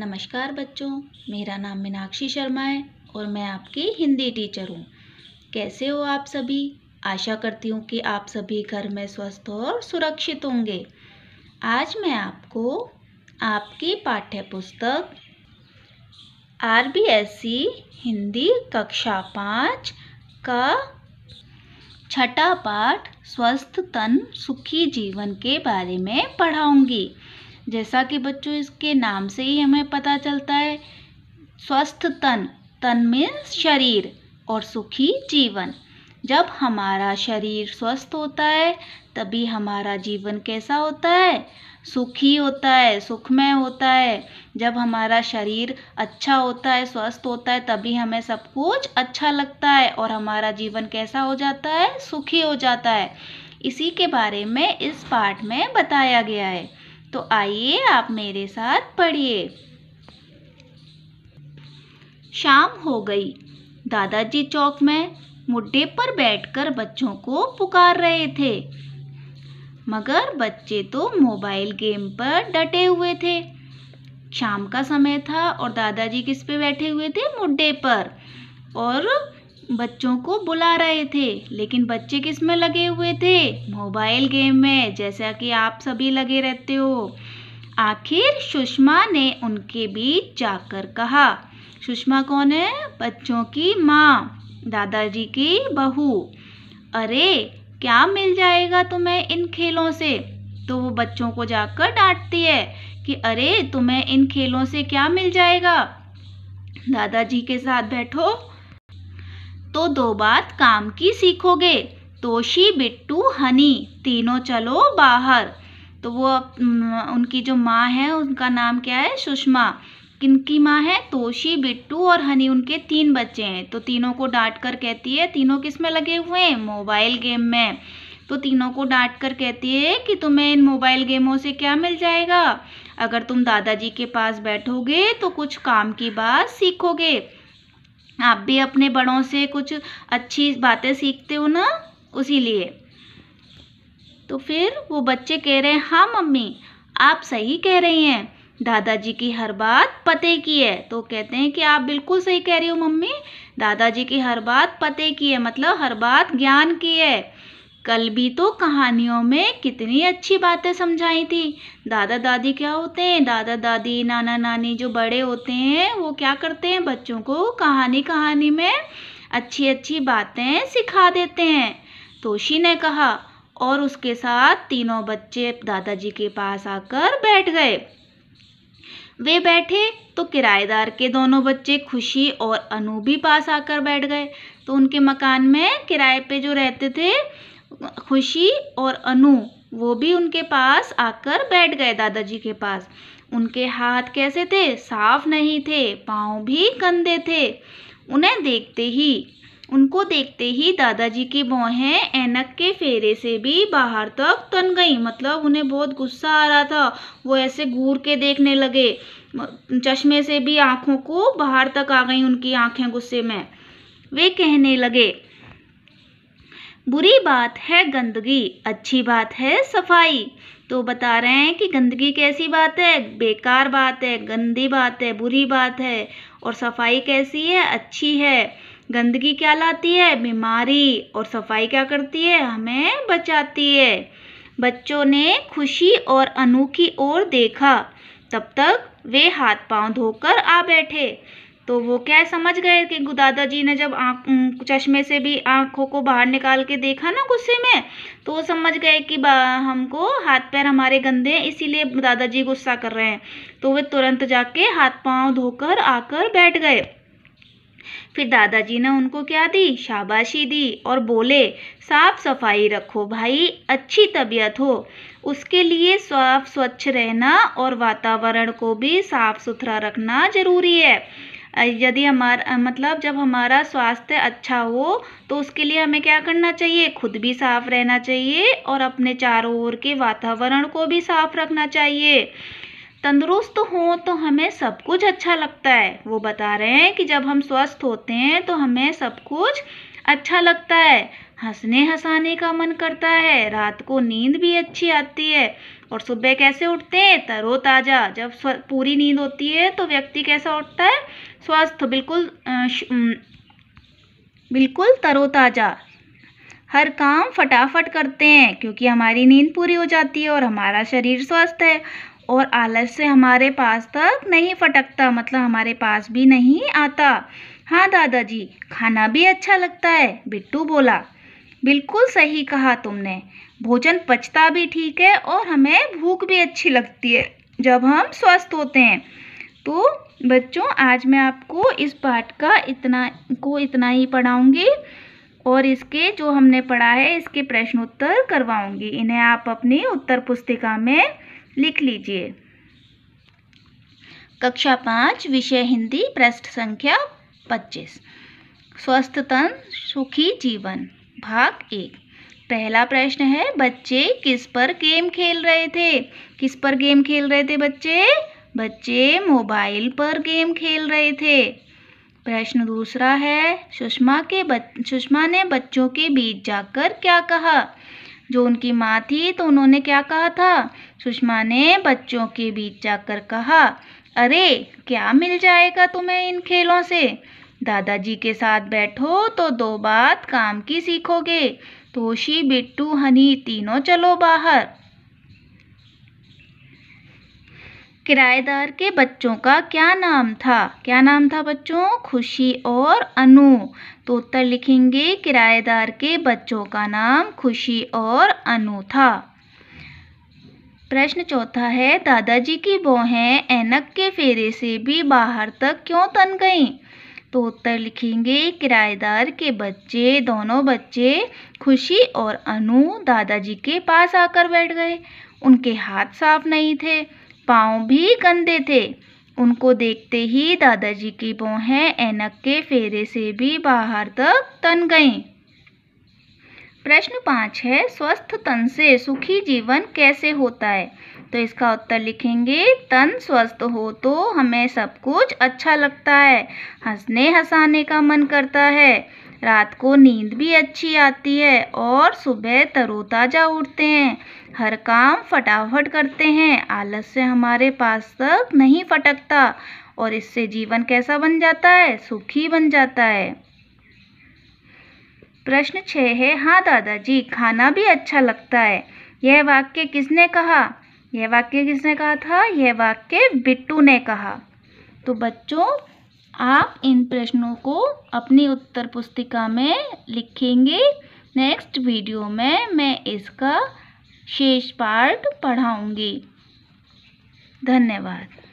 नमस्कार बच्चों मेरा नाम मीनाक्षी शर्मा है और मैं आपकी हिंदी टीचर हूँ कैसे हो आप सभी आशा करती हूँ कि आप सभी घर में स्वस्थ और सुरक्षित होंगे आज मैं आपको आपकी पाठ्य पुस्तक आर हिंदी कक्षा पाँच का छठा पाठ स्वस्थ तन सुखी जीवन के बारे में पढ़ाऊंगी जैसा कि बच्चों इसके नाम से ही हमें पता चलता है स्वस्थ तन तन मीन्स शरीर और सुखी जीवन जब हमारा शरीर स्वस्थ होता है तभी हमारा जीवन कैसा होता है सुखी होता है सुखमय होता है जब हमारा शरीर अच्छा होता है स्वस्थ होता है तभी हमें सब कुछ अच्छा लगता है और हमारा जीवन कैसा हो जाता है सुखी हो जाता है इसी के बारे में इस पाठ में बताया गया है तो आइए आप मेरे साथ पढ़िए शाम हो गई दादाजी चौक में मुड्ढे पर बैठकर बच्चों को पुकार रहे थे मगर बच्चे तो मोबाइल गेम पर डटे हुए थे शाम का समय था और दादाजी किस पे बैठे हुए थे मुड्ढे पर और बच्चों को बुला रहे थे लेकिन बच्चे किस में लगे हुए थे मोबाइल गेम में जैसा कि आप सभी लगे रहते हो आखिर सुषमा ने उनके बीच जाकर कहा सुषमा कौन है बच्चों की माँ दादाजी की बहू अरे क्या मिल जाएगा तुम्हें इन खेलों से तो वो बच्चों को जाकर डांटती है कि अरे तुम्हें इन खेलों से क्या मिल जाएगा दादाजी के साथ बैठो तो दो बात काम की सीखोगे तोशी बिट्टू हनी तीनों चलो बाहर तो वो उनकी जो माँ है उनका नाम क्या है सुषमा किन की माँ है तोशी बिट्टू और हनी उनके तीन बच्चे हैं तो तीनों को डांट कर कहती है तीनों किस में लगे हुए हैं मोबाइल गेम में तो तीनों को डांट कर कहती है कि तुम्हें इन मोबाइल गेमों से क्या मिल जाएगा अगर तुम दादाजी के पास बैठोगे तो कुछ काम की बात सीखोगे आप भी अपने बड़ों से कुछ अच्छी बातें सीखते हो ना उसी लिए तो फिर वो बच्चे कह रहे हैं हाँ मम्मी आप सही कह रही हैं दादाजी की हर बात पते की है तो कहते हैं कि आप बिल्कुल सही कह रही हो मम्मी दादाजी की हर बात पते की है मतलब हर बात ज्ञान की है कल भी तो कहानियों में कितनी अच्छी बातें समझाई थी दादा दादी क्या होते हैं दादा दादी नाना नानी जो बड़े होते हैं वो क्या करते हैं बच्चों को कहानी कहानी में अच्छी अच्छी बातें सिखा देते हैं तोशी ने कहा और उसके साथ तीनों बच्चे दादाजी के पास आकर बैठ गए वे बैठे तो किराएदार के दोनों बच्चे खुशी और अनु भी पास आकर बैठ गए तो उनके मकान में किराए पे जो रहते थे खुशी और अनु वो भी उनके पास आकर बैठ गए दादाजी के पास उनके हाथ कैसे थे साफ नहीं थे पाँव भी गंदे थे उन्हें देखते ही उनको देखते ही दादाजी की बौहें ऐनक के फेरे से भी बाहर तक तन गई मतलब उन्हें बहुत गुस्सा आ रहा था वो ऐसे घूर के देखने लगे चश्मे से भी आँखों को बाहर तक आ गई उनकी आँखें गुस्से में वे कहने लगे बुरी बात है गंदगी अच्छी बात है सफाई तो बता रहे हैं कि गंदगी कैसी बात है बेकार बात है गंदी बात है बुरी बात है और सफाई कैसी है अच्छी है गंदगी क्या लाती है बीमारी और सफाई क्या करती है हमें बचाती है बच्चों ने खुशी और अनोखी ओर देखा तब तक वे हाथ पांव धोकर आ बैठे तो वो क्या है समझ गए कि दादाजी ने जब आँख चश्मे से भी आँखों को बाहर निकाल के देखा ना गुस्से में तो वो समझ गए कि हमको हाथ पैर हमारे गंदे हैं इसीलिए दादाजी गुस्सा कर रहे हैं तो वे तुरंत जाके हाथ पाँव धोकर आकर बैठ गए फिर दादाजी ने उनको क्या दी शाबाशी दी और बोले साफ सफाई रखो भाई अच्छी तबीयत हो उसके लिए साफ स्वच्छ रहना और वातावरण को भी साफ सुथरा रखना ज़रूरी है यदि हमारा मतलब जब हमारा स्वास्थ्य अच्छा हो तो उसके लिए हमें क्या करना चाहिए खुद भी साफ रहना चाहिए और अपने चारों ओर के वातावरण को भी साफ रखना चाहिए तंदुरुस्त हो तो हमें सब कुछ अच्छा लगता है वो बता रहे हैं कि जब हम स्वस्थ होते हैं तो हमें सब कुछ अच्छा लगता है हंसने हंसाने का मन करता है रात को नींद भी अच्छी आती है और सुबह कैसे उठते हैं तरोताज़ा जब पूरी नींद होती है तो व्यक्ति कैसा उठता है स्वस्थ बिल्कुल बिल्कुल तरोताज़ा हर काम फटाफट करते हैं क्योंकि हमारी नींद पूरी हो जाती है और हमारा शरीर स्वस्थ है और आलस से हमारे पास तक नहीं फटकता मतलब हमारे पास भी नहीं आता हाँ दादाजी खाना भी अच्छा लगता है बिट्टू बोला बिल्कुल सही कहा तुमने भोजन पचता भी ठीक है और हमें भूख भी अच्छी लगती है जब हम स्वस्थ होते हैं तो बच्चों आज मैं आपको इस पाठ का इतना को इतना ही पढ़ाऊँगी और इसके जो हमने पढ़ा है इसके प्रश्नोत्तर करवाऊँगी इन्हें आप अपनी उत्तर पुस्तिका में लिख लीजिए कक्षा पाँच विषय हिंदी पृष्ठ संख्या पच्चीस स्वस्थ तन सुखी जीवन भाग एक पहला प्रश्न है बच्चे किस पर गेम खेल रहे थे किस पर गेम खेल रहे थे बच्चे बच्चे मोबाइल पर गेम खेल रहे थे प्रश्न दूसरा है सुषमा के बच सुषमा ने बच्चों के बीच जाकर क्या कहा जो उनकी माँ थी तो उन्होंने क्या कहा था सुषमा ने बच्चों के बीच जाकर कहा अरे क्या मिल जाएगा तुम्हें इन खेलों से दादाजी के साथ बैठो तो दो बात काम की सीखोगे तोशी बिट्टू हनी तीनों चलो बाहर किराएदार के बच्चों का क्या नाम था क्या नाम था बच्चों खुशी और अनु तो उत्तर लिखेंगे किराएदार के बच्चों का नाम खुशी और अनु था प्रश्न चौथा है दादाजी की बौहें ऐनक के फेरे से भी बाहर तक क्यों तन गईं तो उत्तर लिखेंगे किराएदार के बच्चे दोनों बच्चे खुशी और अनु दादाजी के पास आकर बैठ गए उनके हाथ साफ नहीं थे पाँव भी गंदे थे उनको देखते ही दादाजी की बोहें ऐनक के फेरे से भी बाहर तक तन गईं प्रश्न पाँच है स्वस्थ तन से सुखी जीवन कैसे होता है तो इसका उत्तर लिखेंगे तन स्वस्थ हो तो हमें सब कुछ अच्छा लगता है हंसने हंसाने का मन करता है रात को नींद भी अच्छी आती है और सुबह तरोताज़ा उठते हैं हर काम फटाफट करते हैं आलस से हमारे पास तक नहीं फटकता और इससे जीवन कैसा बन जाता है सुखी बन जाता है प्रश्न छः है हाँ दादाजी खाना भी अच्छा लगता है यह वाक्य किसने कहा ये वाक्य किसने कहा था यह वाक्य बिट्टू ने कहा तो बच्चों आप इन प्रश्नों को अपनी उत्तर पुस्तिका में लिखेंगे नेक्स्ट वीडियो में मैं इसका शेष पार्ट पढ़ाऊंगी धन्यवाद